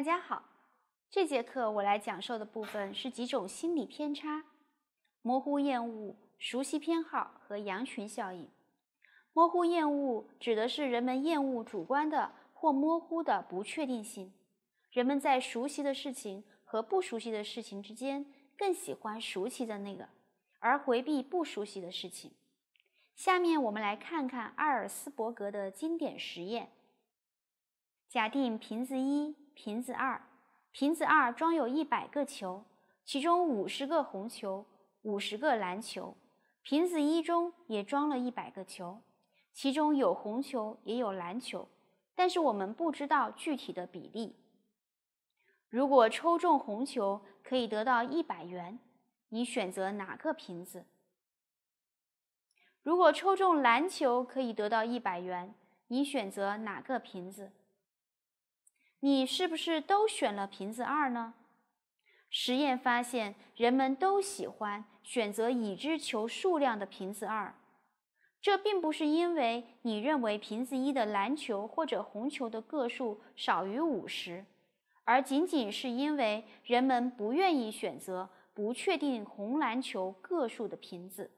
大家好，这节课我来讲授的部分是几种心理偏差：模糊厌恶、熟悉偏好和羊群效应。模糊厌恶指的是人们厌恶主观的或模糊的不确定性。人们在熟悉的事情和不熟悉的事情之间更喜欢熟悉的那个，而回避不熟悉的事情。下面我们来看看阿尔斯伯格的经典实验。假定瓶子一。瓶子二，瓶子二装有一百个球，其中五十个红球，五十个蓝球。瓶子一中也装了一百个球，其中有红球也有蓝球，但是我们不知道具体的比例。如果抽中红球可以得到一百元，你选择哪个瓶子？如果抽中蓝球可以得到一百元，你选择哪个瓶子？你是不是都选了瓶子二呢？实验发现，人们都喜欢选择已知球数量的瓶子二。这并不是因为你认为瓶子一的蓝球或者红球的个数少于五十，而仅仅是因为人们不愿意选择不确定红蓝球个数的瓶子。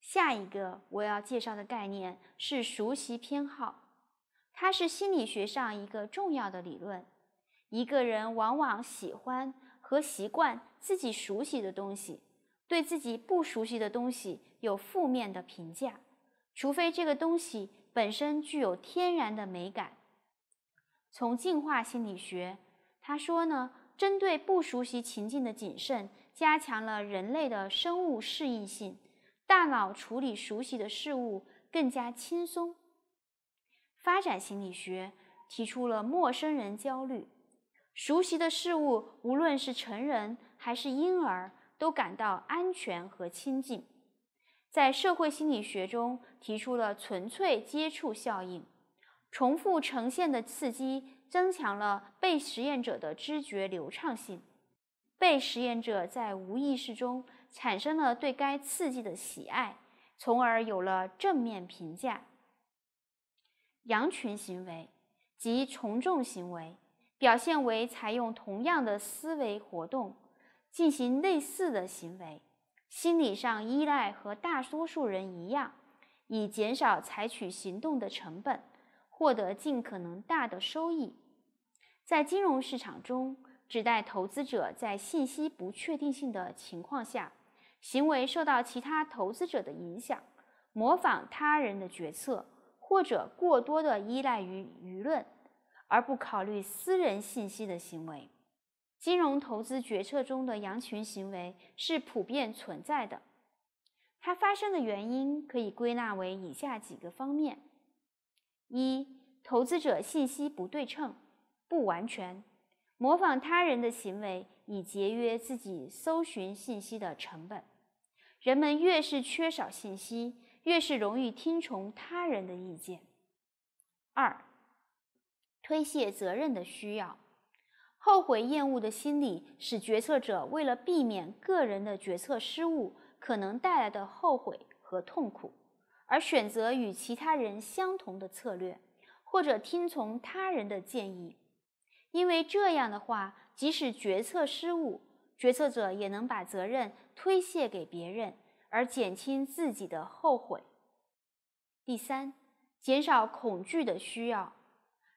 下一个我要介绍的概念是熟悉偏好。它是心理学上一个重要的理论。一个人往往喜欢和习惯自己熟悉的东西，对自己不熟悉的东西有负面的评价，除非这个东西本身具有天然的美感。从进化心理学，他说呢，针对不熟悉情境的谨慎，加强了人类的生物适应性。大脑处理熟悉的事物更加轻松。发展心理学提出了陌生人焦虑，熟悉的事物，无论是成人还是婴儿，都感到安全和亲近。在社会心理学中，提出了纯粹接触效应，重复呈现的刺激增强了被实验者的知觉流畅性，被实验者在无意识中产生了对该刺激的喜爱，从而有了正面评价。羊群行为及从众行为表现为采用同样的思维活动，进行类似的行为，心理上依赖和大多数人一样，以减少采取行动的成本，获得尽可能大的收益。在金融市场中，指代投资者在信息不确定性的情况下，行为受到其他投资者的影响，模仿他人的决策。或者过多的依赖于舆论，而不考虑私人信息的行为，金融投资决策中的羊群行为是普遍存在的。它发生的原因可以归纳为以下几个方面：一、投资者信息不对称、不完全，模仿他人的行为以节约自己搜寻信息的成本。人们越是缺少信息。越是容易听从他人的意见。二，推卸责任的需要，后悔厌恶的心理，使决策者为了避免个人的决策失误可能带来的后悔和痛苦，而选择与其他人相同的策略，或者听从他人的建议，因为这样的话，即使决策失误，决策者也能把责任推卸给别人。而减轻自己的后悔。第三，减少恐惧的需要。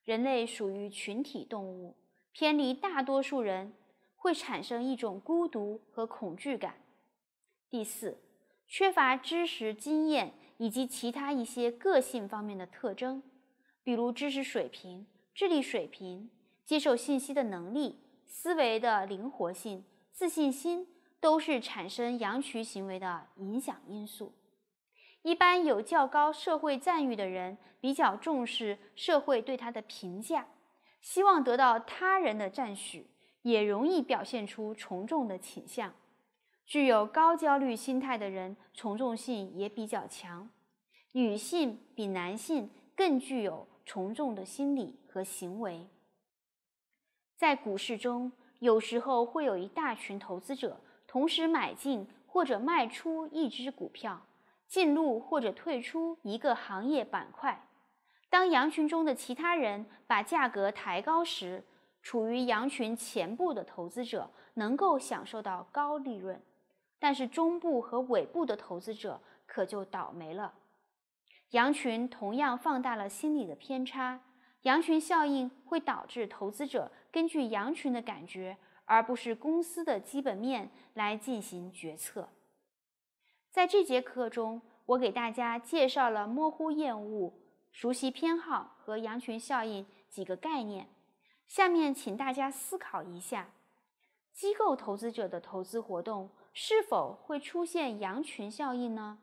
人类属于群体动物，偏离大多数人会产生一种孤独和恐惧感。第四，缺乏知识经验以及其他一些个性方面的特征，比如知识水平、智力水平、接受信息的能力、思维的灵活性、自信心。都是产生阳虚行为的影响因素。一般有较高社会赞誉的人，比较重视社会对他的评价，希望得到他人的赞许，也容易表现出从众的倾向。具有高焦虑心态的人，从众性也比较强。女性比男性更具有从众的心理和行为。在股市中，有时候会有一大群投资者。同时买进或者卖出一只股票，进入或者退出一个行业板块。当羊群中的其他人把价格抬高时，处于羊群前部的投资者能够享受到高利润，但是中部和尾部的投资者可就倒霉了。羊群同样放大了心理的偏差，羊群效应会导致投资者根据羊群的感觉。而不是公司的基本面来进行决策。在这节课中，我给大家介绍了模糊厌恶、熟悉偏好和羊群效应几个概念。下面，请大家思考一下：机构投资者的投资活动是否会出现羊群效应呢？